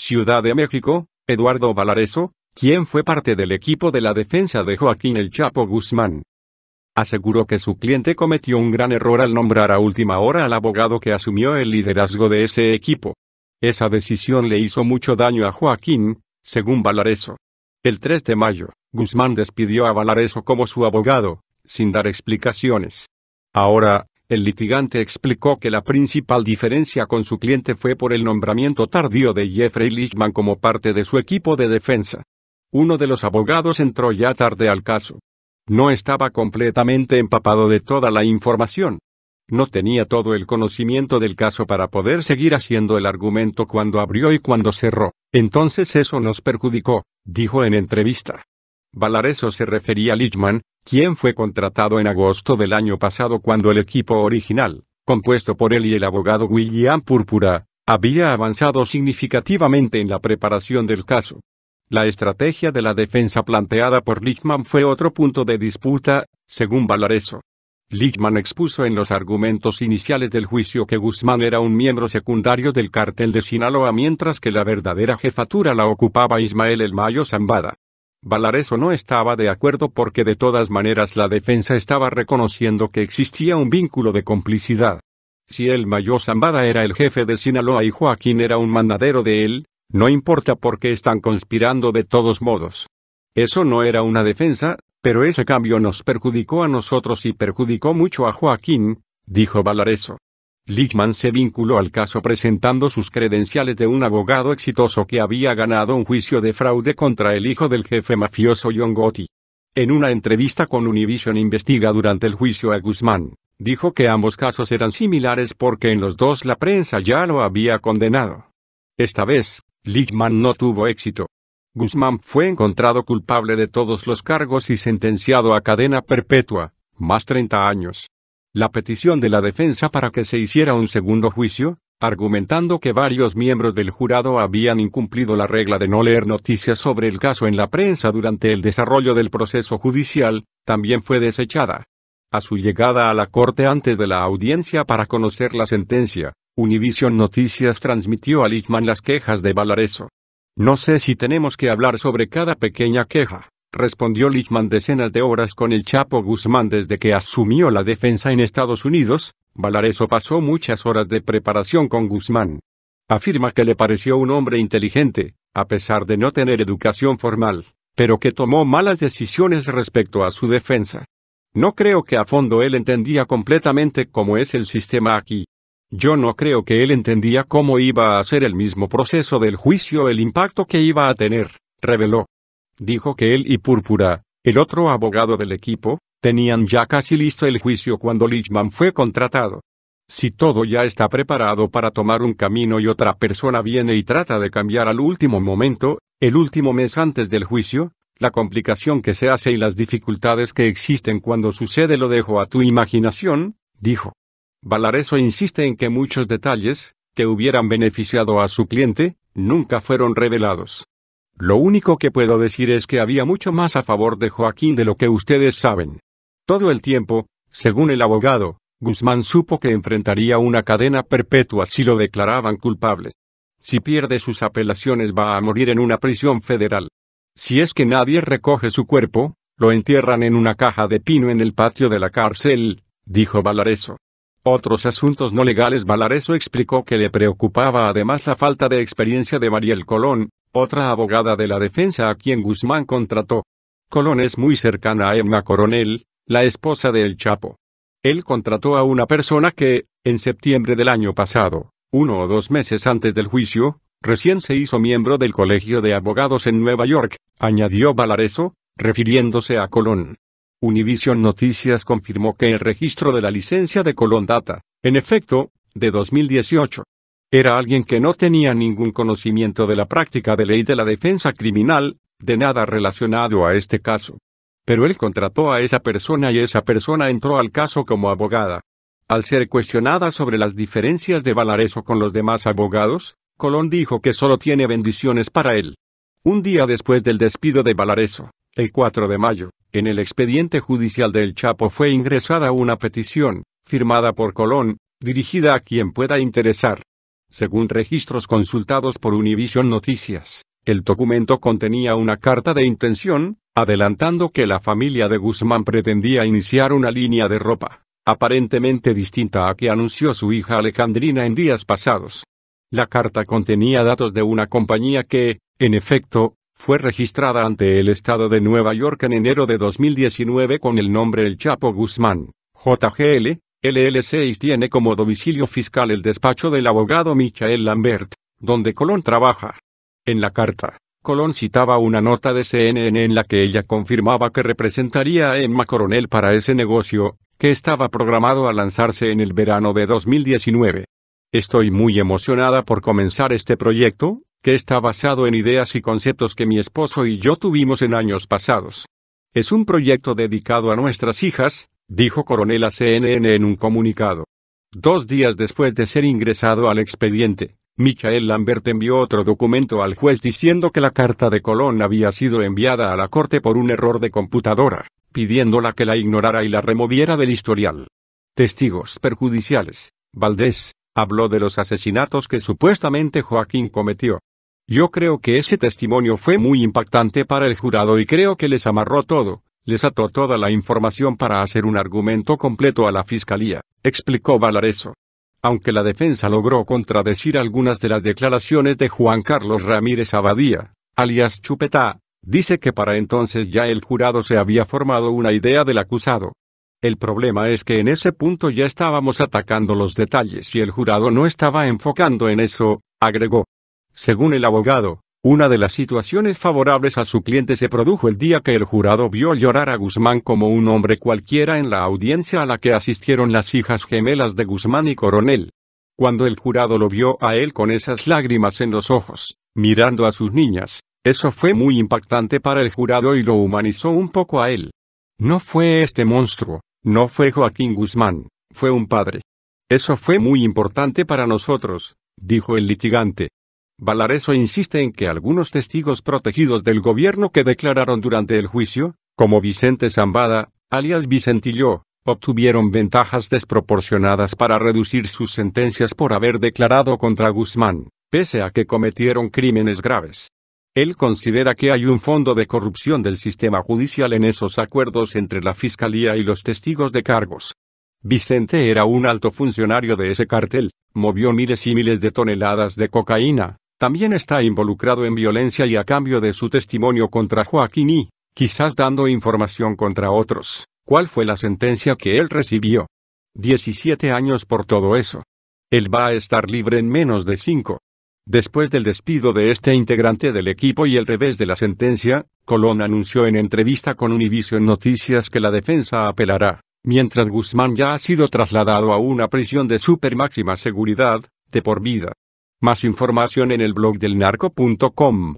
Ciudad de México, Eduardo Valareso, quien fue parte del equipo de la defensa de Joaquín El Chapo Guzmán. Aseguró que su cliente cometió un gran error al nombrar a última hora al abogado que asumió el liderazgo de ese equipo. Esa decisión le hizo mucho daño a Joaquín, según Valareso. El 3 de mayo, Guzmán despidió a Valareso como su abogado, sin dar explicaciones. Ahora, el litigante explicó que la principal diferencia con su cliente fue por el nombramiento tardío de Jeffrey Lichman como parte de su equipo de defensa. Uno de los abogados entró ya tarde al caso. No estaba completamente empapado de toda la información. No tenía todo el conocimiento del caso para poder seguir haciendo el argumento cuando abrió y cuando cerró. Entonces eso nos perjudicó, dijo en entrevista. Valareso se refería a Lichman, quien fue contratado en agosto del año pasado cuando el equipo original, compuesto por él y el abogado William Púrpura, había avanzado significativamente en la preparación del caso. La estrategia de la defensa planteada por Lichman fue otro punto de disputa, según Valareso. Lichman expuso en los argumentos iniciales del juicio que Guzmán era un miembro secundario del cártel de Sinaloa mientras que la verdadera jefatura la ocupaba Ismael El Mayo Zambada. Valareso no estaba de acuerdo porque de todas maneras la defensa estaba reconociendo que existía un vínculo de complicidad. Si el mayor Zambada era el jefe de Sinaloa y Joaquín era un mandadero de él, no importa porque están conspirando de todos modos. Eso no era una defensa, pero ese cambio nos perjudicó a nosotros y perjudicó mucho a Joaquín, dijo Valareso. Lichman se vinculó al caso presentando sus credenciales de un abogado exitoso que había ganado un juicio de fraude contra el hijo del jefe mafioso John Gotti. En una entrevista con Univision Investiga durante el juicio a Guzmán, dijo que ambos casos eran similares porque en los dos la prensa ya lo había condenado. Esta vez, Lichtman no tuvo éxito. Guzmán fue encontrado culpable de todos los cargos y sentenciado a cadena perpetua, más 30 años la petición de la defensa para que se hiciera un segundo juicio, argumentando que varios miembros del jurado habían incumplido la regla de no leer noticias sobre el caso en la prensa durante el desarrollo del proceso judicial, también fue desechada. A su llegada a la corte antes de la audiencia para conocer la sentencia, Univision Noticias transmitió a Lichman las quejas de Valareso. No sé si tenemos que hablar sobre cada pequeña queja respondió Lichman decenas de horas con el Chapo Guzmán desde que asumió la defensa en Estados Unidos, Valareso pasó muchas horas de preparación con Guzmán. Afirma que le pareció un hombre inteligente, a pesar de no tener educación formal, pero que tomó malas decisiones respecto a su defensa. No creo que a fondo él entendía completamente cómo es el sistema aquí. Yo no creo que él entendía cómo iba a ser el mismo proceso del juicio el impacto que iba a tener, reveló. Dijo que él y Púrpura, el otro abogado del equipo, tenían ya casi listo el juicio cuando Lichman fue contratado. Si todo ya está preparado para tomar un camino y otra persona viene y trata de cambiar al último momento, el último mes antes del juicio, la complicación que se hace y las dificultades que existen cuando sucede lo dejo a tu imaginación, dijo. Valareso insiste en que muchos detalles, que hubieran beneficiado a su cliente, nunca fueron revelados. Lo único que puedo decir es que había mucho más a favor de Joaquín de lo que ustedes saben. Todo el tiempo, según el abogado, Guzmán supo que enfrentaría una cadena perpetua si lo declaraban culpable. Si pierde sus apelaciones va a morir en una prisión federal. Si es que nadie recoge su cuerpo, lo entierran en una caja de pino en el patio de la cárcel, dijo Valareso. Otros asuntos no legales Valareso explicó que le preocupaba además la falta de experiencia de Mariel Colón, otra abogada de la defensa a quien Guzmán contrató. Colón es muy cercana a Emma Coronel, la esposa de El Chapo. Él contrató a una persona que, en septiembre del año pasado, uno o dos meses antes del juicio, recién se hizo miembro del Colegio de Abogados en Nueva York, añadió Valareso, refiriéndose a Colón. Univision Noticias confirmó que el registro de la licencia de Colón data, en efecto, de 2018. Era alguien que no tenía ningún conocimiento de la práctica de ley de la defensa criminal, de nada relacionado a este caso. Pero él contrató a esa persona y esa persona entró al caso como abogada. Al ser cuestionada sobre las diferencias de Valareso con los demás abogados, Colón dijo que solo tiene bendiciones para él. Un día después del despido de Valareso, el 4 de mayo, en el expediente judicial del Chapo fue ingresada una petición, firmada por Colón, dirigida a quien pueda interesar. Según registros consultados por Univision Noticias, el documento contenía una carta de intención, adelantando que la familia de Guzmán pretendía iniciar una línea de ropa, aparentemente distinta a que anunció su hija Alejandrina en días pasados. La carta contenía datos de una compañía que, en efecto, fue registrada ante el Estado de Nueva York en enero de 2019 con el nombre El Chapo Guzmán, JGL, LL6 tiene como domicilio fiscal el despacho del abogado Michael Lambert, donde Colón trabaja. En la carta, Colón citaba una nota de CNN en la que ella confirmaba que representaría a Emma Coronel para ese negocio, que estaba programado a lanzarse en el verano de 2019. Estoy muy emocionada por comenzar este proyecto, que está basado en ideas y conceptos que mi esposo y yo tuvimos en años pasados. Es un proyecto dedicado a nuestras hijas, dijo Coronel a CNN en un comunicado. Dos días después de ser ingresado al expediente, Michael Lambert envió otro documento al juez diciendo que la carta de Colón había sido enviada a la corte por un error de computadora, pidiéndola que la ignorara y la removiera del historial. Testigos perjudiciales. Valdés habló de los asesinatos que supuestamente Joaquín cometió. Yo creo que ese testimonio fue muy impactante para el jurado y creo que les amarró todo, les ató toda la información para hacer un argumento completo a la fiscalía, explicó Valareso. Aunque la defensa logró contradecir algunas de las declaraciones de Juan Carlos Ramírez Abadía, alias Chupetá, dice que para entonces ya el jurado se había formado una idea del acusado. El problema es que en ese punto ya estábamos atacando los detalles y el jurado no estaba enfocando en eso, agregó. Según el abogado, una de las situaciones favorables a su cliente se produjo el día que el jurado vio llorar a Guzmán como un hombre cualquiera en la audiencia a la que asistieron las hijas gemelas de Guzmán y Coronel. Cuando el jurado lo vio a él con esas lágrimas en los ojos, mirando a sus niñas, eso fue muy impactante para el jurado y lo humanizó un poco a él. No fue este monstruo, no fue Joaquín Guzmán, fue un padre. Eso fue muy importante para nosotros, dijo el litigante. Valareso insiste en que algunos testigos protegidos del gobierno que declararon durante el juicio, como Vicente Zambada, alias Vicentillo, obtuvieron ventajas desproporcionadas para reducir sus sentencias por haber declarado contra Guzmán, pese a que cometieron crímenes graves. Él considera que hay un fondo de corrupción del sistema judicial en esos acuerdos entre la Fiscalía y los testigos de cargos. Vicente era un alto funcionario de ese cartel, movió miles y miles de toneladas de cocaína, también está involucrado en violencia y a cambio de su testimonio contra Joaquín y, quizás dando información contra otros, cuál fue la sentencia que él recibió. 17 años por todo eso. Él va a estar libre en menos de 5. Después del despido de este integrante del equipo y el revés de la sentencia, Colón anunció en entrevista con Univision Noticias que la defensa apelará, mientras Guzmán ya ha sido trasladado a una prisión de super máxima seguridad, de por vida. Más información en el blog del narco.com.